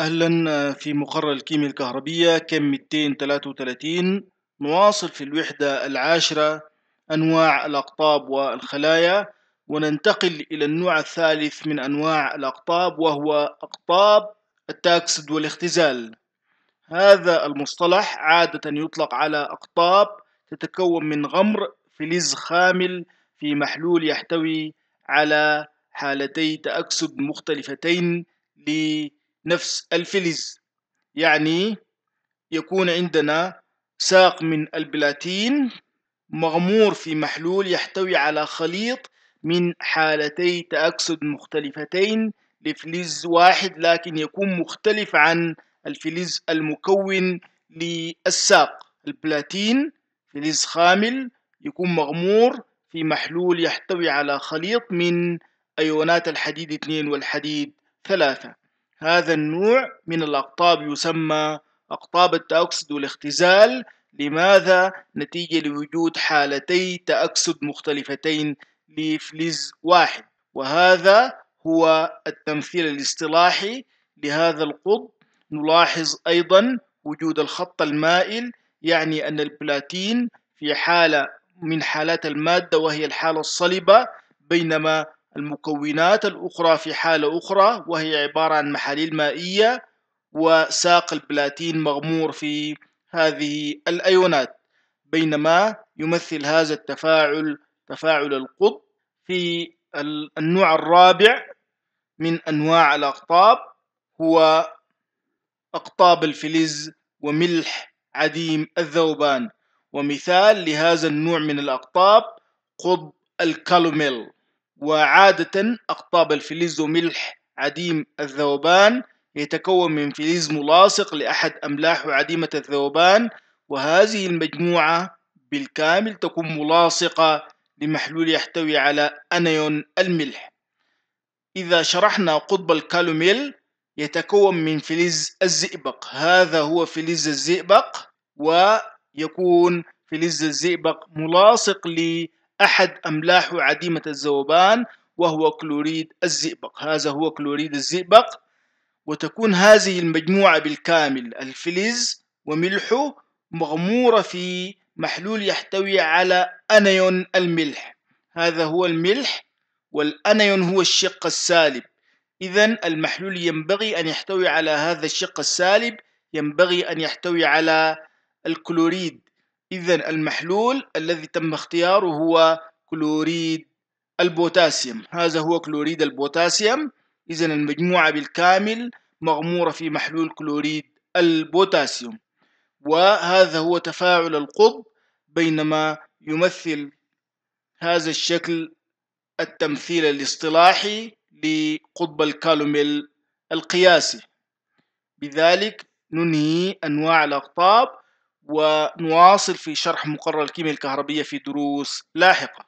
أهلا آه، في مقرر الكيمياء الكهربية كم 233 نواصل في الوحدة العاشرة أنواع الأقطاب والخلايا وننتقل إلى النوع الثالث من أنواع الأقطاب وهو أقطاب التاكسد والاختزال هذا المصطلح عادة يطلق على أقطاب تتكون من غمر فلز خامل في محلول يحتوي على حالتي تأكسد مختلفتين ل نفس الفلز يعني يكون عندنا ساق من البلاتين مغمور في محلول يحتوي على خليط من حالتي تأكسد مختلفتين لفلز واحد لكن يكون مختلف عن الفلز المكون للساق البلاتين فلز خامل يكون مغمور في محلول يحتوي على خليط من أيونات الحديد 2 والحديد 3 هذا النوع من الأقطاب يسمى أقطاب التأكسد والاختزال لماذا؟ نتيجة لوجود حالتي تأكسد مختلفتين لفلز واحد وهذا هو التمثيل الاصطلاحي لهذا القطب نلاحظ أيضا وجود الخط المائل يعني أن البلاتين في حالة من حالات المادة وهي الحالة الصلبة بينما المكونات الأخرى في حالة أخرى وهي عبارة عن محاليل مائية وساق البلاتين مغمور في هذه الأيونات بينما يمثل هذا التفاعل تفاعل القطب في النوع الرابع من أنواع الأقطاب هو أقطاب الفلز وملح عديم الذوبان ومثال لهذا النوع من الأقطاب قطب الكالوميل وعادة أقطاب الفلز ملح عديم الذوبان يتكون من فلز ملاصق لأحد أملاح عديمة الذوبان وهذه المجموعة بالكامل تكون ملاصقة لمحلول يحتوي على أنيون الملح إذا شرحنا قطب الكالوميل يتكون من فلز الزئبق هذا هو فلز الزئبق ويكون فلز الزئبق ملاصق لمحلول أحد أملاحه عديمة الذوبان وهو كلوريد الزئبق هذا هو كلوريد الزئبق وتكون هذه المجموعة بالكامل الفلز وملحه مغمورة في محلول يحتوي على أنيون الملح هذا هو الملح والأنيون هو الشق السالب إذا المحلول ينبغي أن يحتوي على هذا الشق السالب ينبغي أن يحتوي على الكلوريد إذا المحلول الذي تم اختياره هو كلوريد البوتاسيوم هذا هو كلوريد البوتاسيوم إذا المجموعة بالكامل مغمورة في محلول كلوريد البوتاسيوم وهذا هو تفاعل القطب بينما يمثل هذا الشكل التمثيل الاصطلاحي لقطب الكالوميل القياسي بذلك ننهي أنواع الأقطاب ونواصل في شرح مقرر الكيمياء الكهربية في دروس لاحقة